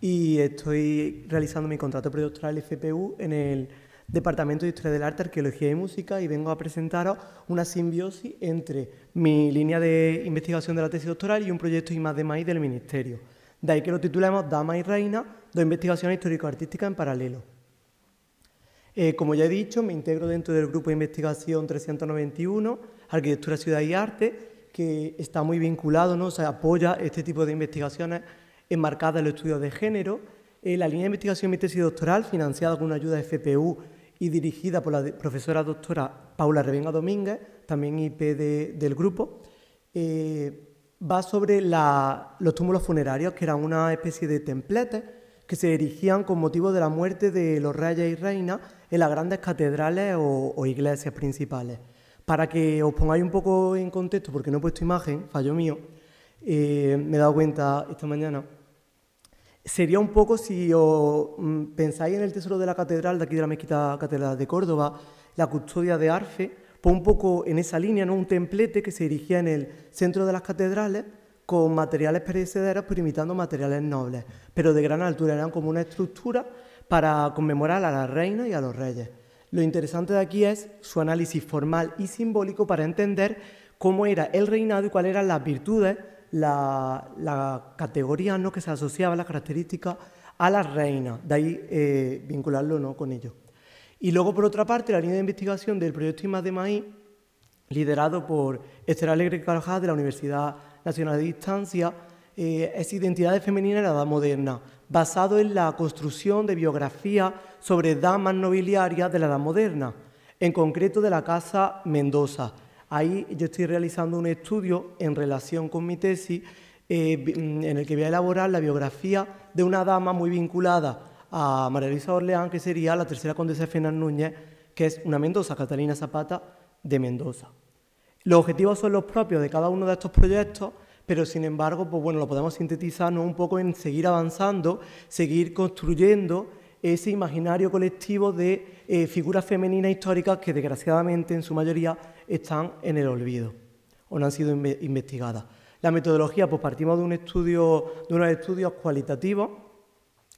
y estoy realizando mi contrato predoctoral FPU en el Departamento de Historia del Arte, Arqueología y Música y vengo a presentaros una simbiosis entre mi línea de investigación de la tesis doctoral y un proyecto I de Maíz del Ministerio. De ahí que lo titulamos Dama y Reina, dos investigaciones histórico-artísticas en paralelo. Eh, como ya he dicho, me integro dentro del grupo de investigación 391, Arquitectura, Ciudad y Arte, que está muy vinculado, ¿no? O apoya este tipo de investigaciones enmarcada en los estudios de género. Eh, la línea de investigación de mi tesis doctoral, financiada con una ayuda de FPU y dirigida por la profesora doctora Paula Revenga Domínguez, también IP del grupo, eh, va sobre los túmulos funerarios, que eran una especie de templetes que se erigían con motivo de la muerte de los reyes y reinas en las grandes catedrales o, iglesias principales. Para que os pongáis un poco en contexto, porque no he puesto imagen, fallo mío, eh, me he dado cuenta esta mañana sería un poco si os mm, pensáis en el tesoro de la catedral de aquí de la mezquita catedral de Córdoba, la custodia de Arfe, pues un poco en esa línea, ¿no? un templete que se erigía en el centro de las catedrales con materiales perecederos, pero imitando materiales nobles, pero de gran altura, eran como una estructura para conmemorar a la reina y a los reyes. Lo interesante de aquí es su análisis formal y simbólico para entender cómo era el reinado y cuáles eran las virtudes la, categoría ¿no? que se asociaba, la característica a la reina, de ahí eh, vincularlo ¿no? con ello. Y luego, por otra parte, la línea de investigación del proyecto IMAX de Maíz, liderado por Esther Alegre Carvajal de la Universidad Nacional de Distancia, eh, es Identidades Femeninas en la Edad Moderna, basado en la construcción de biografías sobre damas nobiliarias de la Edad Moderna, en concreto de la Casa Mendoza, Ahí yo estoy realizando un estudio en relación con mi tesis eh, mm, en el que voy a elaborar la biografía de una dama muy vinculada a María Luisa Orleán, que sería la tercera condesa Fernández Núñez, que es una Mendoza, Catalina Zapata de Mendoza. Los objetivos son los propios de cada uno de estos proyectos, pero sin embargo, pues bueno, lo podemos sintetizarnos un poco en seguir avanzando, seguir construyendo ese imaginario colectivo de eh, figuras femeninas históricas que desgraciadamente en su mayoría están en el olvido o no han sido investigadas. La metodología, pues partimos de un estudio, de unos estudios cualitativos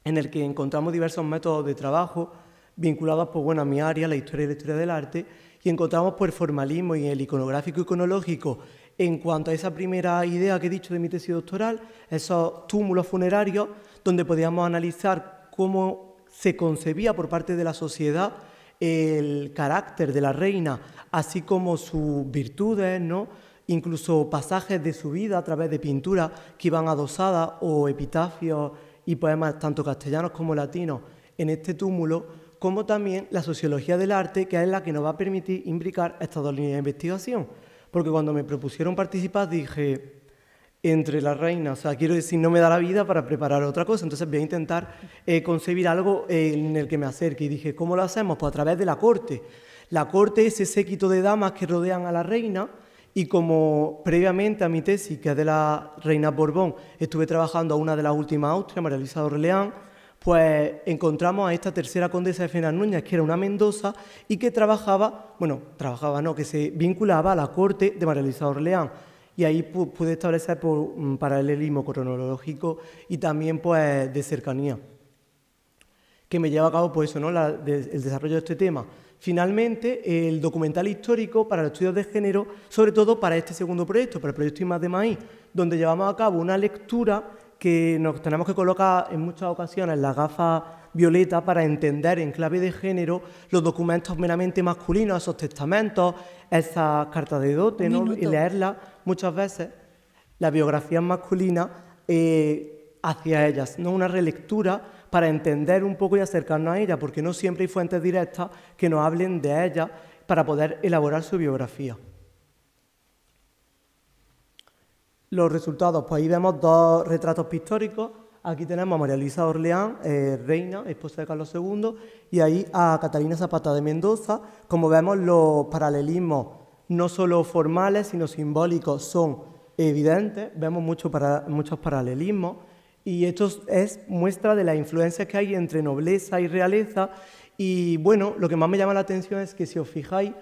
en el que encontramos diversos métodos de trabajo vinculados pues, bueno, a mi área, la historia y la historia del arte, y encontramos por pues, formalismo y el iconográfico iconológico en cuanto a esa primera idea que he dicho de mi tesis doctoral, esos túmulos funerarios, donde podíamos analizar cómo se concebía por parte de la sociedad el carácter de la reina, así como sus virtudes, ¿no? incluso pasajes de su vida a través de pinturas que iban adosadas o epitafios y poemas tanto castellanos como latinos en este túmulo, como también la sociología del arte, que es la que nos va a permitir imbricar estas dos líneas de investigación. Porque cuando me propusieron participar dije, entre la reina O sea, quiero decir, no me da la vida para preparar otra cosa. Entonces voy a intentar eh, concebir algo eh, en el que me acerque. Y dije, ¿cómo lo hacemos? Pues a través de la corte. La corte es ese séquito de damas que rodean a la reina. Y como previamente a mi tesis, que es de la reina Borbón, estuve trabajando a una de las últimas Austria, María Luisa Orleán, pues encontramos a esta tercera condesa de Fenas Núñez, que era una mendoza y que trabajaba, bueno, trabajaba no, que se vinculaba a la corte de María Luisa Orleán y ahí pude establecer un paralelismo cronológico y también pues, de cercanía, que me lleva a cabo pues, eso, ¿no? el desarrollo de este tema. Finalmente, el documental histórico para los estudios de género, sobre todo para este segundo proyecto, para el proyecto IMAS de Maíz, donde llevamos a cabo una lectura que nos tenemos que colocar en muchas ocasiones las gafas violeta para entender en clave de género los documentos meramente masculinos, esos testamentos, esas cartas de dote, y leerlas muchas veces, La biografía masculina eh, hacia ellas, no una relectura para entender un poco y acercarnos a ella porque no siempre hay fuentes directas que nos hablen de ella para poder elaborar su biografía. Los resultados, pues ahí vemos dos retratos pictóricos. Aquí tenemos a María Luisa Orleán, eh, reina, esposa de Carlos II, y ahí a Catalina Zapata de Mendoza. Como vemos, los paralelismos, no solo formales, sino simbólicos, son evidentes. Vemos mucho muchos paralelismos. Y esto es muestra de la influencia que hay entre nobleza y realeza. Y bueno, lo que más me llama la atención es que si os fijáis,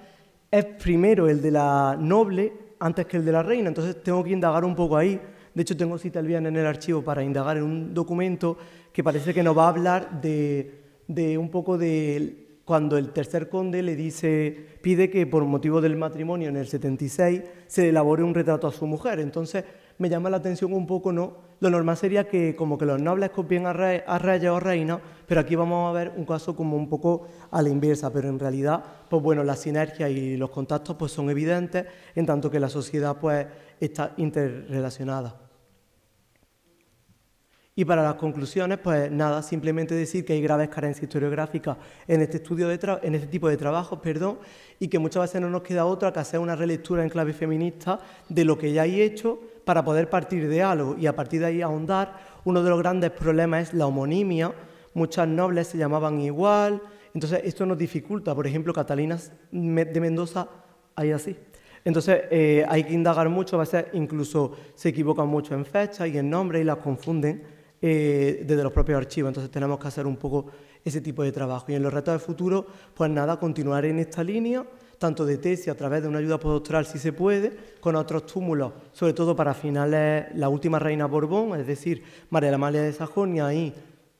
es primero el de la noble antes que el de la reina, entonces tengo que indagar un poco ahí. De hecho, tengo cita el viernes en el archivo para indagar en un documento que parece que nos va a hablar de, de un poco de cuando el tercer conde le dice, pide que por motivo del matrimonio en el 76 se elabore un retrato a su mujer. Entonces me llama la atención un poco, ¿no? Lo normal sería que como que los nobles copien a, a reyes o reinas, pero aquí vamos a ver un caso como un poco a la inversa, pero en realidad, pues bueno, las sinergias y los contactos pues son evidentes, en tanto que la sociedad pues está interrelacionada. Y para las conclusiones, pues nada, simplemente decir que hay graves carencias historiográficas en este, estudio de en este tipo de trabajo perdón, y que muchas veces no nos queda otra que hacer una relectura en clave feminista de lo que ya hay hecho para poder partir de algo y a partir de ahí ahondar. Uno de los grandes problemas es la homonimia. Muchas nobles se llamaban igual, entonces esto nos dificulta. Por ejemplo, Catalina de Mendoza, ahí así. Entonces eh, hay que indagar mucho, a veces incluso se equivocan mucho en fecha y en nombre y las confunden. Eh, desde los propios archivos. Entonces tenemos que hacer un poco ese tipo de trabajo. Y en los retos de futuro, pues nada, continuar en esta línea, tanto de tesis a través de una ayuda postdoctoral si se puede, con otros túmulos, sobre todo para finales, la última reina Borbón, es decir, María la Malia de Sajonia y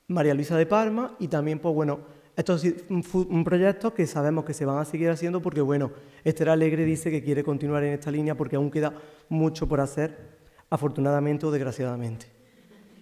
María Luisa de Palma y también, pues bueno, esto es un proyecto que sabemos que se van a seguir haciendo porque, bueno, Esther Alegre dice que quiere continuar en esta línea porque aún queda mucho por hacer, afortunadamente o desgraciadamente.